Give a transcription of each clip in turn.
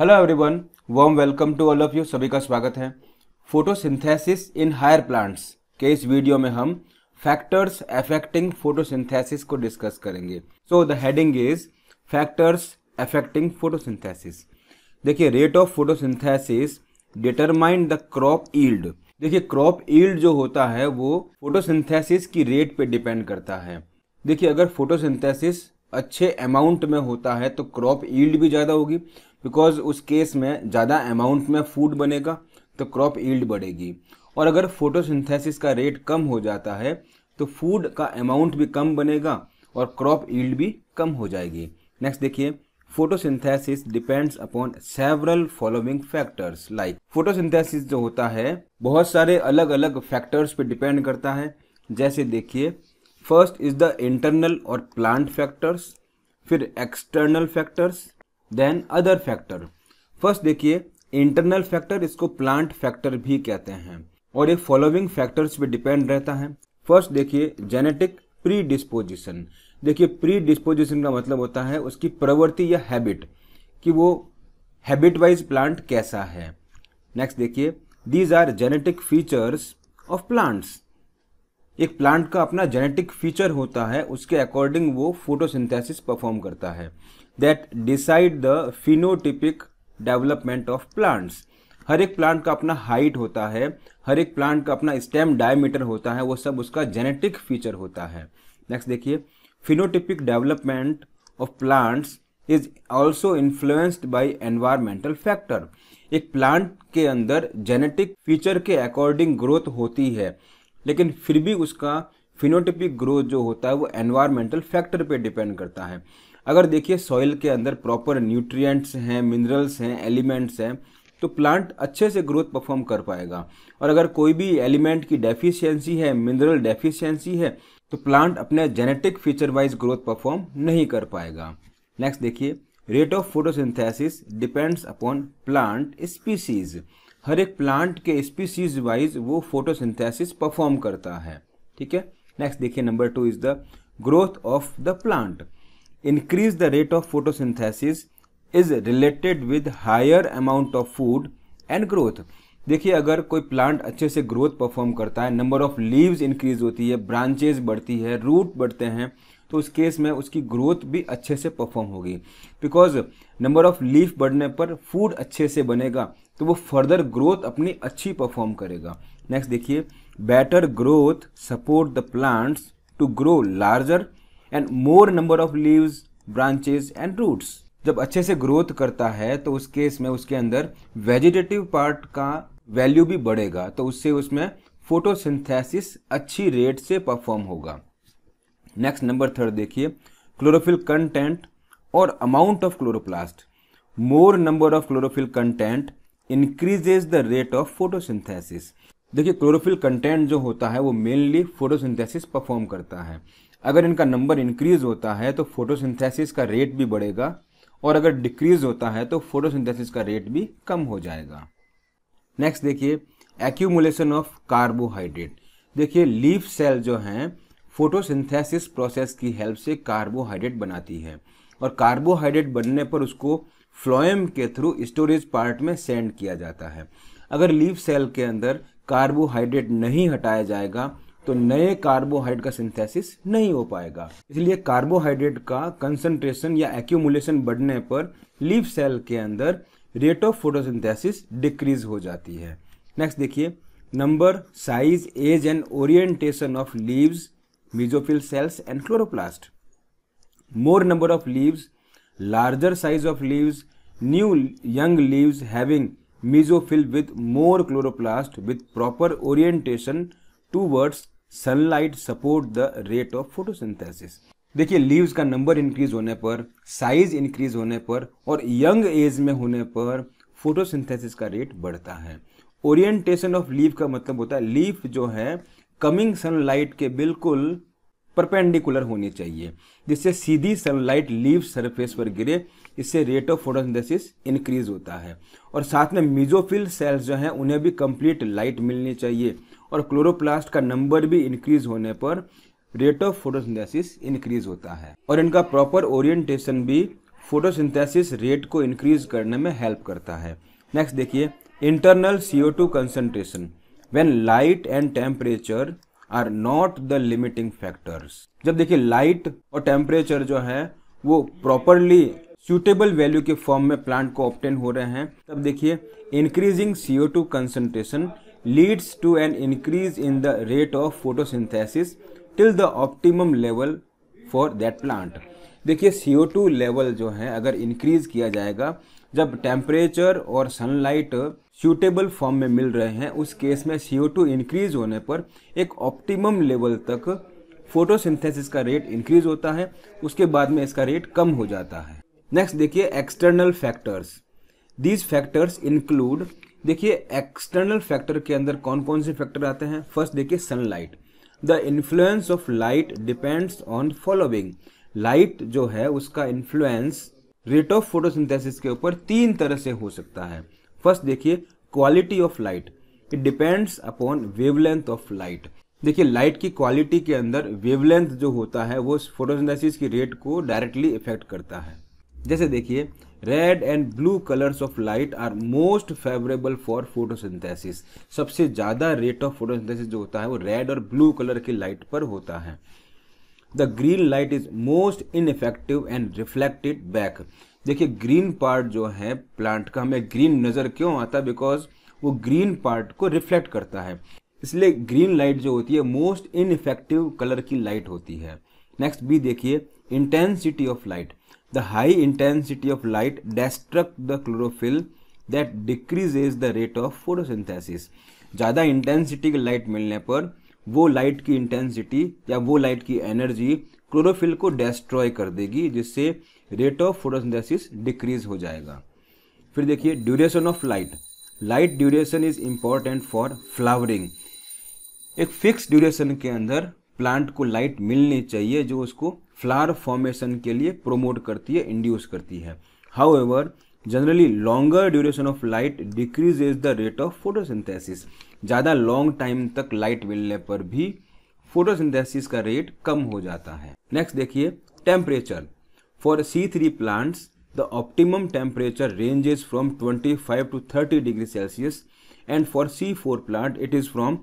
Hello everyone warm welcome to all of you सभी का स्वागत है फोटोसिंथेसिस इन हायर प्लांट्स के इस वीडियो में हम फैक्टर्स अफेक्टिंग फोटोसिंथेसिस को डिस्कस करेंगे so the heading is factors affecting photosynthesis देखिए rate of photosynthesis determine the crop yield देखिए क्रॉप ईल्ड जो होता है वो फोटोसिंथेसिस की रेट पे डिपेंड करता है देखिए अगर फोटोसिंथेसिस अच्छे अमाउंट में होता है तो क्रॉप ईल्ड भी ज़्यादा होगी बिकॉज उस केस में ज़्यादा अमाउंट में फूड बनेगा तो क्रॉप ईल्ड बढ़ेगी और अगर फोटोसिंथेसिस का रेट कम हो जाता है तो फूड का अमाउंट भी कम बनेगा और क्रॉप ईल्ड भी कम हो जाएगी नेक्स्ट देखिए photosynthesis depends upon several following factors like photosynthesis जो होता है बहुत सारे अलग अलग फैक्टर्स पे डिपेंड करता है जैसे देखिए फर्स्ट इज द इंटरनल और प्लांट फैक्टर्स फिर external factors then other factor first देखिए इंटरनल फैक्टर इसको प्लांट फैक्टर भी कहते हैं और ये फॉलोइंग फैक्टर्स पे डिपेंड रहता है फर्स्ट देखिए जेनेटिक प्री डिस्पोजिशन देखिए प्री डिस्पोजिशन का मतलब होता है उसकी प्रवृत्ति या हैबिट कि वो हैबिट वाइज प्लांट कैसा है नेक्स्ट देखिए these are genetic features of plants एक प्लांट का अपना जेनेटिक फीचर होता है उसके अकॉर्डिंग वो फोटोसिंथेसिस परफॉर्म करता है that decide the phenotypic development of plants हर एक प्लांट का अपना हाइट होता है हर एक प्लांट का अपना स्टेम डायमीटर होता है वो सब उसका जेनेटिक फीचर होता है नेक्स्ट देखिए phenotypic development of plants is also influenced by environmental factor एक प्लांट के अंदर जेनेटिक फीचर के अकॉर्डिंग ग्रोथ होती है लेकिन फिर भी उसका फिनोटिपिक ग्रोथ जो होता है वो एनवायरमेंटल फैक्टर पे डिपेंड करता है अगर देखिए सॉइल के अंदर प्रॉपर न्यूट्रिएंट्स हैं मिनरल्स हैं एलिमेंट्स हैं तो प्लांट अच्छे से ग्रोथ परफॉर्म कर पाएगा और अगर कोई भी एलिमेंट की डेफिशिएंसी है मिनरल डेफिशिएंसी है तो प्लांट अपने genetic feature wise growth perform नहीं कर पाएगा नेक्स्ट देखिए rate of photosynthesis depends upon plant species हर एक प्लांट के स्पीसीज वाइज वो फोटोसिंथेसिस परफॉर्म करता है ठीक है नेक्स्ट देखिए number two is the growth of the plant increase the rate of photosynthesis is related with higher amount of food and growth देखिए अगर कोई प्लांट अच्छे से ग्रोथ परफॉर्म करता है नंबर ऑफ लीव्स इंक्रीज होती है ब्रांचेज बढ़ती है रूट बढ़ते हैं तो उस केस में उसकी ग्रोथ भी अच्छे से परफॉर्म होगी बिकॉज नंबर ऑफ लीफ बढ़ने पर फूड अच्छे से बनेगा तो वो फर्दर ग्रोथ अपनी अच्छी परफॉर्म करेगा नेक्स्ट देखिए better growth support the plants to grow larger and more number of leaves branches and roots जब अच्छे से ग्रोथ करता है तो उस केस में उसके अंदर वेजिटेटिव पार्ट का वैल्यू भी बढ़ेगा तो उससे उसमें फोटोसिंथेसिस अच्छी रेट से परफॉर्म होगा नेक्स्ट नंबर थर्ड देखिए क्लोरोफिल कंटेंट और amount of chloroplast more number of chlorophyll content increases the rate of photosynthesis देखिए क्लोरोफिल कंटेंट जो होता है वो मेनली फोटोसिंथेसिस परफॉर्म करता है अगर इनका नंबर इंक्रीज होता है तो फोटोसिंथेसिस का रेट भी बढ़ेगा और अगर डिक्रीज होता है तो फोटोसिंथेसिस का रेट भी कम हो जाएगा नेक्स्ट देखिए एक्यूमुलेशन ऑफ कार्बोहाइड्रेट देखिए लीफ सेल जो हैं फोटोसिंथेसिस प्रोसेस की हेल्प से कार्बोहाइड्रेट बनाती है और कार्बोहाइड्रेट बनने पर उसको फ्लोएम के थ्रू स्टोरेज पार्ट में सेंड किया जाता है अगर लीफ सेल के अंदर कार्बोहाइड्रेट नहीं हटाया जाएगा तो नए कार्बोहाइड्रेट का सिंथेसिस नहीं हो पाएगा इसलिए कार्बोहाइड्रेट का कंसंट्रेशन या एक्यूमुलेशन बढ़ने पर लीफ सेल के अंदर रेट ऑफ फोटोसिंथेसिस डिक्रीज हो जाती है नेक्स्ट देखिए number size age and orientation of leaves mesophyll cells and chloroplast more number of leaves larger size of leaves new young leaves having having mesophyll more chloroplast chloroplast proper orientation towards sunlight support the rate of photosynthesis देखिए leaves का number increase होने पर size increase होने पर और young age में होने पर फोटोसिंथेसिस का रेट बढ़ता है ओरिएंटेशन ऑफ लीव का मतलब होता है लीफ जो है कमिंग सनलाइट के बिल्कुल परपेंडिकुलर होनी चाहिए जिससे सीधी सनलाइट लीव सरफेस पर गिरे इससे रेट ऑफ फोटोसिंथेसिस इंक्रीज होता है और साथ में मिजोफिल सेल्स जो हैं उन्हें भी कंप्लीट लाइट मिलनी चाहिए और क्लोरोप्लास्ट का नंबर भी इंक्रीज होने पर रेट ऑफ फोटोसिंथेसिस इंक्रीज होता है और इनका प्रॉपर ओरिएंटेशन भी फोटोसिंथेसिस रेट को इंक्रीज करने में हेल्प करता है नेक्स्ट देखिए internal C O two concentration when light and temperature are not the limiting factors जब देखिए लाइट और टेम्परेचर जो है वो प्रॉपरली सूटेबल वैल्यू के फॉर्म में प्लांट को ऑप्टेन हो रहे हैं तब देखिए increasing C O two concentration leads to an increase in the rate of photosynthesis till the optimum level for that plant. देखिए CO2 लेवल जो है अगर इंक्रीज किया जाएगा जब टेम्परेचर और सनलाइट सूटेबल फॉर्म में मिल रहे हैं उस केस में सीओ टू इंक्रीज होने पर एक ऑप्टिमम लेवल तक फोटो सिंथेसिस का रेट इंक्रीज होता है उसके बाद में इसका रेट कम हो जाता है नेक्स्ट देखिए external factors these factors include देखिए एक्सटर्नल फैक्टर के अंदर कौन कौन से फैक्टर आते हैं फर्स्ट देखिए sunlight the influence of light depends on following light जो है उसका इन्फ्लुएंस रेट ऑफ फोटोसिंथेसिस के ऊपर तीन तरह से हो सकता है फर्स्ट देखिए quality of light it depends upon wavelength of light देखिए लाइट की क्वालिटी के अंदर वेवलेंथ जो होता है वो फोटोसिंथेसिस की रेट को डायरेक्टली इफेक्ट करता है जैसे देखिए red and blue colours of light are most favourable for photosynthesis सबसे ज़्यादा रेट ऑफ फोटोसिंथेसिस जो होता है वो रेड और ब्लू कलर की लाइट पर होता है the green light is most ineffective and reflected back देखिए ग्रीन पार्ट जो है प्लांट का हमें ग्रीन नज़र क्यों आता है बिकॉज वो ग्रीन पार्ट को रिफ्लेक्ट करता है इसलिए ग्रीन लाइट जो होती है मोस्ट इनफेक्टिव कलर की लाइट होती है नेक्स्ट बी देखिए intensity of light The high intensity of light destruct the chlorophyll that decreases the rate of photosynthesis. ज़्यादा इंटेंसिटी की लाइट मिलने पर वो लाइट की इंटेंसिटी या वो लाइट की एनर्जी क्लोरोफिल को डेस्ट्रॉय कर देगी जिससे रेट ऑफ फोटोसिंथेसिस डिक्रीज हो जाएगा फिर देखिए duration of light light duration is important for flowering एक फिक्स ड्यूरेशन के अंदर प्लांट को लाइट मिलनी चाहिए जो उसको फ्लावर फॉर्मेशन के लिए प्रोमोट करती है इंड्यूस करती है however generally longer duration of light decreases the rate of photosynthesis ज़्यादा लॉन्ग टाइम तक लाइट मिलने पर भी फोटोसिंथेसिस का रेट कम हो जाता है नेक्स्ट देखिए temperature for C three plants the optimum temperature range is from twenty five to thirty degree Celsius and for C four plant it is from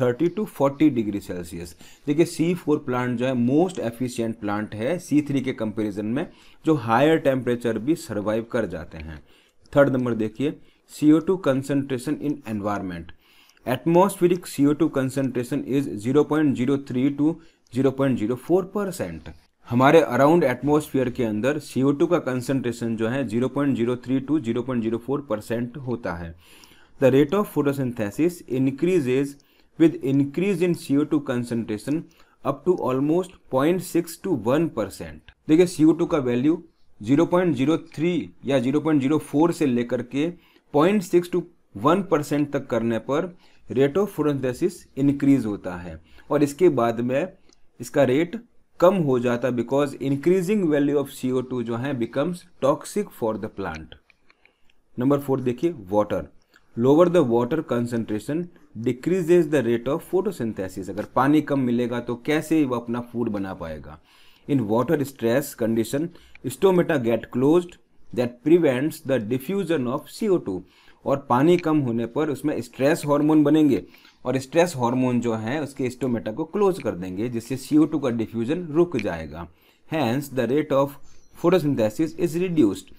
thirty to forty degree Celsius देखिए C four plant जो है most efficient plant है सी three के comparison में जो higher temperature भी survive कर जाते हैं थर्ड नंबर देखिए C O two concentration in environment atmospheric C O two concentration is zero point zero three to zero point zero four percent हमारे अराउंड एटमोसफियर के अंदर सी ओ टू का concentration जो है zero point zero three to zero point zero four percent होता है the rate of photosynthesis increases with increase in CO2 concentration up to almost 0.6 to 1 percent देखिए CO2 का value 0.03 या 0.04 से लेकर के 0.6 टू 1 परसेंट तक करने पर रेट ऑफ फोटोसिंथेसिस इंक्रीज होता है और इसके बाद में इसका रेट कम हो जाता because increasing value of CO2 जो है becomes toxic for the plant number four देखिए water lower the water concentration decreases the rate of photosynthesis अगर पानी कम मिलेगा तो कैसे वो अपना फूड बना पाएगा in water stress condition stomata get close that prevents the diffusion of C और पानी कम होने पर उसमें स्ट्रेस हार्मोन बनेंगे और स्ट्रेस हार्मोन जो है उसके स्टोमेटा को क्लोज कर देंगे जिससे सी का डिफ्यूजन रुक जाएगा hence the rate of photosynthesis is reduced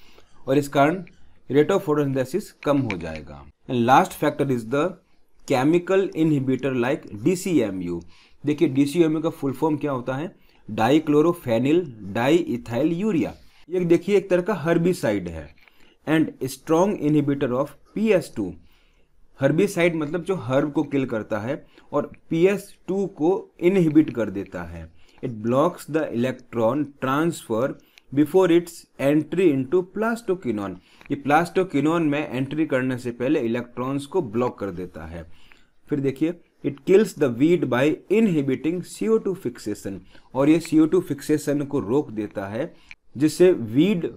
और इस कारण रेट ऑफ फोटोसिंथेसिस कम हो जाएगा and last factor is the chemical inhibitor like DCMU देखिए डीसीएमयू का फुल फॉर्म क्या होता है डाईक्लोरोफेनिल डाई इथाइल यूरिया ये देखिए एक तरह का हर्बिसाइड है and strong inhibitor of P S two herbicide मतलब जो हर्ब को किल करता है और पी एस टू को इनहिबिट कर देता है it blocks the electron transfer before its entry into plastoquinone ये प्लास्टोकिनोन में एंट्री करने से पहले इलेक्ट्रॉन्स को ब्लॉक कर देता है फिर देखिए it kills the weed by inhibiting CO two fixation और ये सीओ टू फिक्सेशन को रोक देता है जिससे वीड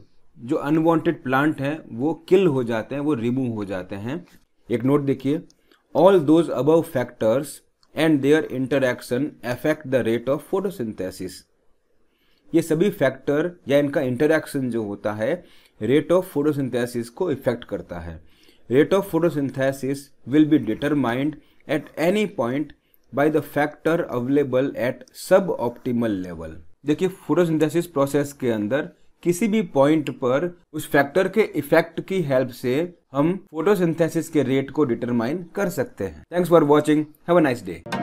जो अनवांटेड प्लांट हैं वो किल हो जाते हैं वो रिमूव हो जाते हैं एक नोट देखिए all those above factors and their interaction affect the rate of photosynthesis ये सभी फैक्टर या इनका इंटरेक्शन जो होता है रेट ऑफ फोटोसिंथेसिस को इफेक्ट करता है rate of photosynthesis will be determined at any point by the factor available at suboptimal level देखिए फोटोसिंथेसिस प्रोसेस के अंदर किसी भी पॉइंट पर उस फैक्टर के इफेक्ट की हेल्प से हम फोटोसिंथेसिस के रेट को डिटरमाइन कर सकते हैं thanks for watching have a nice day